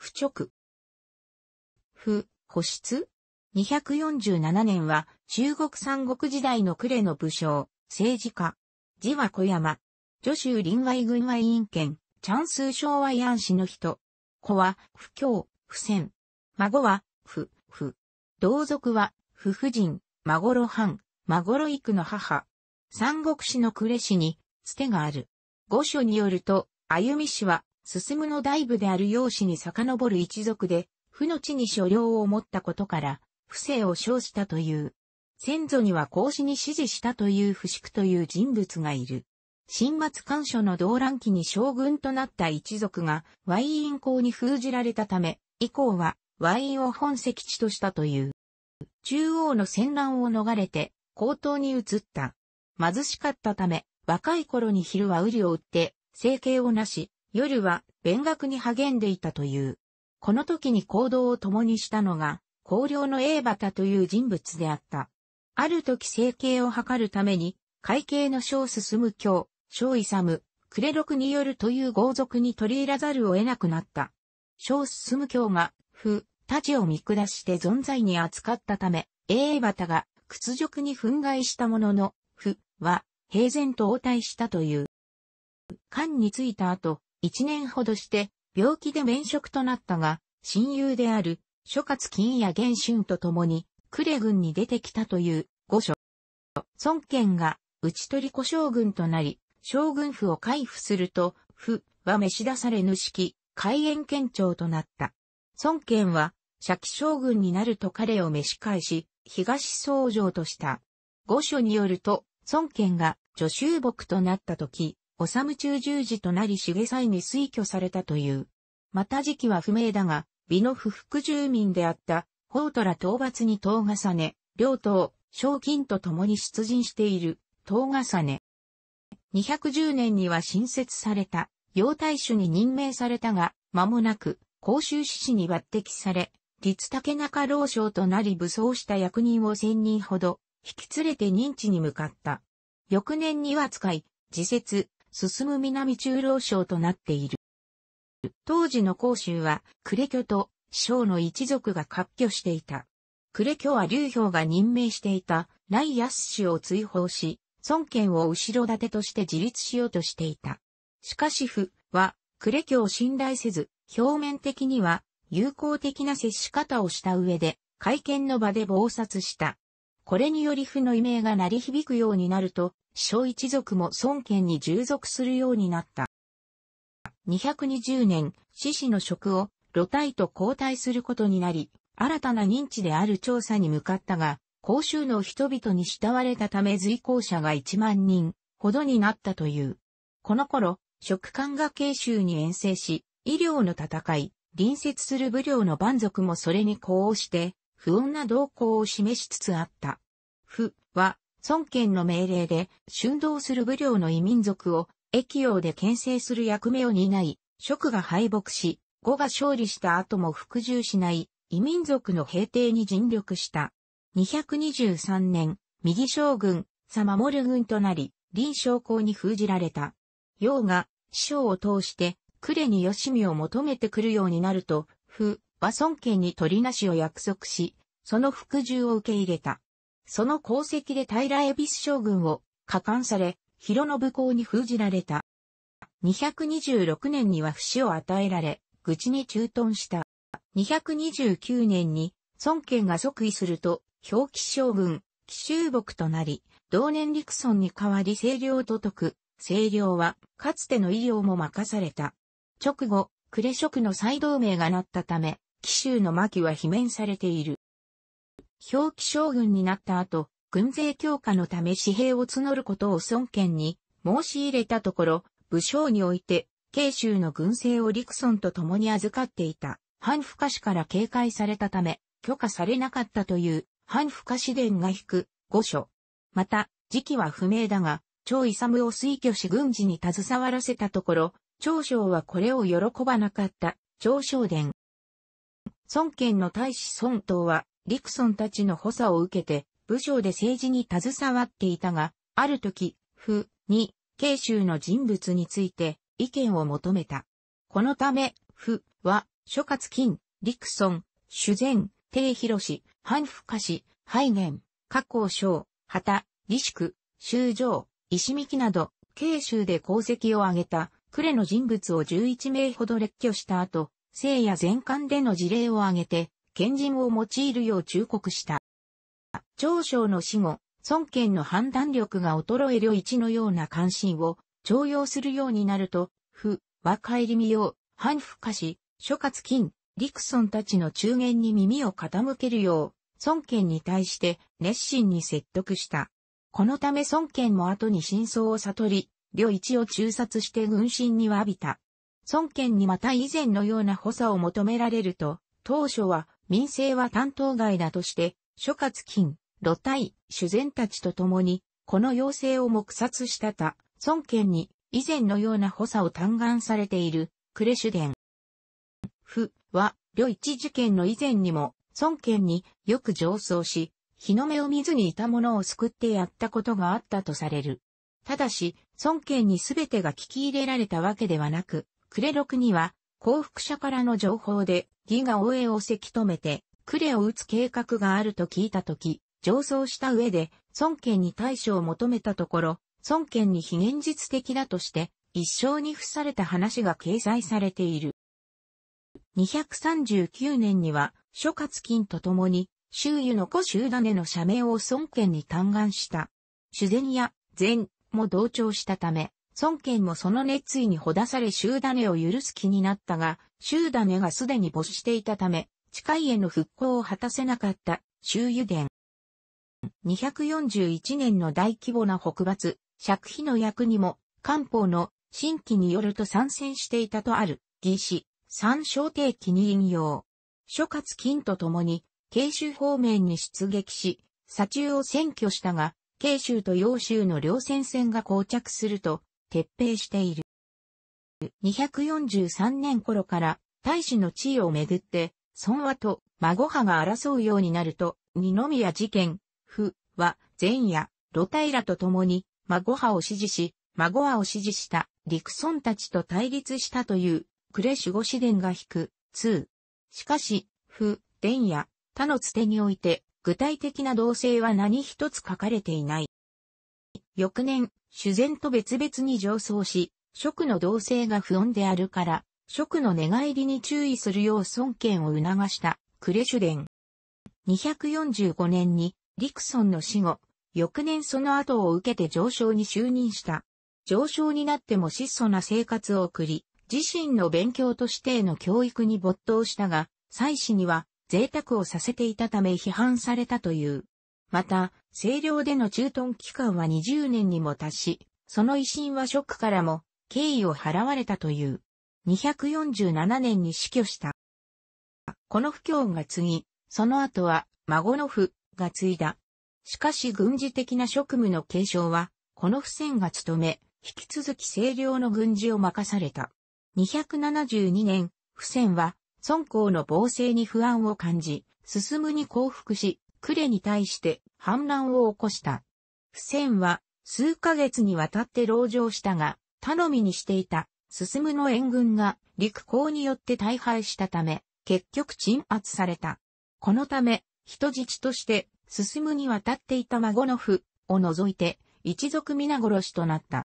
不直。不、保湿 ?247 年は中国三国時代の呉の武将、政治家。字は小山。女州臨外軍は院権、チャンス昭和安氏の人。子は、不教、不戦。孫は、不、不。同族は、不婦人、孫露藩、孫露育の母。三国史の呉氏に、つてがある。御所によると、歩み氏は、進むの大部である養子に遡る一族で、負の地に所領を持ったことから、不正を称したという。先祖には孔子に指示したという不祝という人物がいる。新末干渉の動乱期に将軍となった一族が、ワイン公に封じられたため、以降は、ワインを本籍地としたという。中央の戦乱を逃れて、高等に移った。貧しかったため、若い頃に昼は瓜を売って、生計をなし、夜は勉学に励んでいたという。この時に行動を共にしたのが、高陵のバ畑という人物であった。ある時生計を図るために、会計の小進む教、小勇、クレロクによるという豪族に取り入らざるを得なくなった。小進む教が、不、たちを見下して存在に扱ったため、バ畑が屈辱に憤慨したものの、不は平然と応対したという。漢に着いた後、一年ほどして、病気で免職となったが、親友である、諸葛金や元春と共に、呉軍に出てきたという、御所。孫権が、討ち取り小将軍となり、将軍府を回復すると、府は召し出されぬしき、開園県庁となった。孫権は、社将軍になると彼を召し返し、東総城とした。御所によると、孫権が助手牧となった時、治中十字となり茂祭に推挙されたという。また時期は不明だが、美の不服住民であった、宝虎討伐に東重ね、両党、賞金と共に出陣している、東重ね。210年には新設された、陽大主に任命されたが、間もなく、甲州志士に抜擢され、立竹中老将となり武装した役人を千人ほど、引き連れて認知に向かった。翌年には使い、自説、進む南中老省となっている。当時の甲州は、呉居と、省の一族が割拠していた。呉居は劉氷が任命していた、来安氏を追放し、孫権を後ろ盾として自立しようとしていた。しかし府は、呉居を信頼せず、表面的には、友好的な接し方をした上で、会見の場で暴殺した。これにより負の異名が鳴り響くようになると、小一族も孫権に従属するようになった。220年、獅子の職を、露体と交代することになり、新たな認知である調査に向かったが、公衆の人々に慕われたため随行者が1万人ほどになったという。この頃、職官が慶州に遠征し、医療の戦い、隣接する武領の蛮族もそれに呼応して、不穏な動向を示しつつあった。不は、孫権の命令で、春動する武領の異民族を、駅王で牽制する役目を担い、職が敗北し、呉が勝利した後も服従しない、異民族の平定に尽力した。223年、右将軍、さ守る軍となり、臨将校に封じられた。陽が、師匠を通して、呉に吉見を求めてくるようになると、不和尊家に取りなしを約束し、その服従を受け入れた。その功績で平恵比寿将軍を加冠され、広信公に封じられた。226年には不死を与えられ、愚痴に駐屯した。229年に孫家が即位すると、表記将軍、奇襲牧となり、同年陸村に代わり清涼とく。清涼は、かつての医療も任された。直後、呉職の再同盟がなったため、紀州の牧は罷免されている。表記将軍になった後、軍勢強化のため私兵を募ることを孫権に申し入れたところ、武将において、慶州の軍勢を陸村と共に預かっていた、反不可氏から警戒されたため、許可されなかったという、反不可氏伝が引く、御所。また、時期は不明だが、張勇を推挙し軍事に携わらせたところ、長将はこれを喜ばなかった、長将伝。孫権の大使孫東は、陸孫たちの補佐を受けて、武将で政治に携わっていたが、ある時、不、に、慶州の人物について意見を求めた。このため、不、は、諸葛金、陸孫、主前、帝広氏、藩府可氏、拝元、加工省、旗、李宿、修城、石幹など、慶州で功績を挙げた、呉の人物を11名ほど列挙した後、聖夜全館での事例を挙げて、賢人を用いるよう忠告した。長将の死後、孫権の判断力が衰え領一のような関心を徴用するようになると、不、若帰り見よう、反復化し、諸葛金、陸クたちの中言に耳を傾けるよう、孫権に対して熱心に説得した。このため孫権も後に真相を悟り、領一を中殺して軍心に詫びた。孫権にまた以前のような補佐を求められると、当初は民政は担当外だとして、諸葛金、露体、主善たちと共に、この要請を黙殺したた、孫権に以前のような補佐を嘆願されている、クレシュデン。府は、呂一事件の以前にも、孫権によく上奏し、日の目を見ずにいたものを救ってやったことがあったとされる。ただし、孫権に全てが聞き入れられたわけではなく、クレ6には、幸福者からの情報で、義が応援をせき止めて、クレを撃つ計画があると聞いたとき、上層した上で、孫権に対処を求めたところ、孫権に非現実的だとして、一生に付された話が掲載されている。239年には、諸葛金と共に、周囲の古州種の社名を孫権に嘆願した。主善や善も同調したため、孫権もその熱意にほだされ州種を許す気になったが、州種がすでに没していたため、近いへの復興を果たせなかった州油田。241年の大規模な北伐、釈費の役にも、官報の新規によると参戦していたとある、義士、三小帝記に引用。諸葛金と共に、慶州方面に出撃し、左中を占拠したが、慶州と陽州の両戦線が膠着すると、撤兵している。243年頃から大使の地位をめぐって、孫和と孫派が争うようになると、二宮事件、府は前夜、露体らと共に孫派を支持し、孫派を支持した陸孫たちと対立したという、クレシュゴ伝が引く、2。しかし、府伝や他のつてにおいて、具体的な動静は何一つ書かれていない。翌年、修繕と別々に上層し、職の動静が不穏であるから、職の寝返りに注意するよう尊権を促したクレシュデン。245年にリクソンの死後、翌年その後を受けて上昇に就任した。上昇になっても質素な生活を送り、自身の勉強としての教育に没頭したが、妻子には贅沢をさせていたため批判されたという。また、清涼での駐屯期間は20年にも達し、その維新はショックからも敬意を払われたという。247年に死去した。この不況が継ぎ、その後は孫の父が継いだ。しかし軍事的な職務の継承は、この不戦が務め、引き続き清涼の軍事を任された。272年、不戦は、孫公の暴政に不安を感じ、進むに降伏し、クレに対して反乱を起こした。フセンは数ヶ月にわたって籠城したが、頼みにしていた進むの援軍が陸港によって大敗したため、結局鎮圧された。このため、人質として進むに渡っていた孫の父を除いて、一族皆殺しとなった。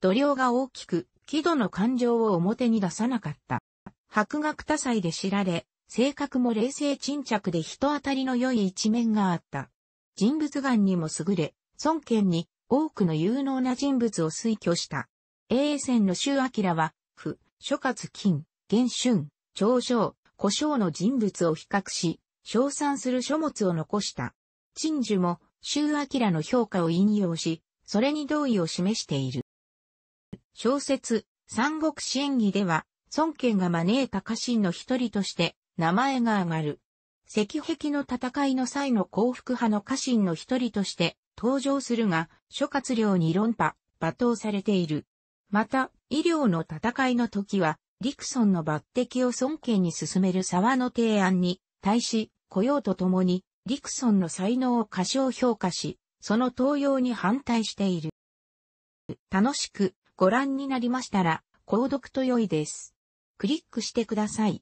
度量が大きく、木戸の感情を表に出さなかった。博学多才で知られ、性格も冷静沈着で人当たりの良い一面があった。人物眼にも優れ、孫権に多くの有能な人物を推挙した。永遠戦の周明は、府、諸葛金、元春、長生、古生の人物を比較し、称賛する書物を残した。陳樹も、周明の評価を引用し、それに同意を示している。小説、三国志演義では、孫権が招いた家臣の一人として、名前が挙がる。石壁の戦いの際の幸福派の家臣の一人として登場するが、諸葛亮に論破、罵倒されている。また、医療の戦いの時は、リクソンの抜擢を尊敬に進める沢の提案に、対し、雇用とともに、リクソンの才能を過小評価し、その登用に反対している。楽しくご覧になりましたら、購読と良いです。クリックしてください。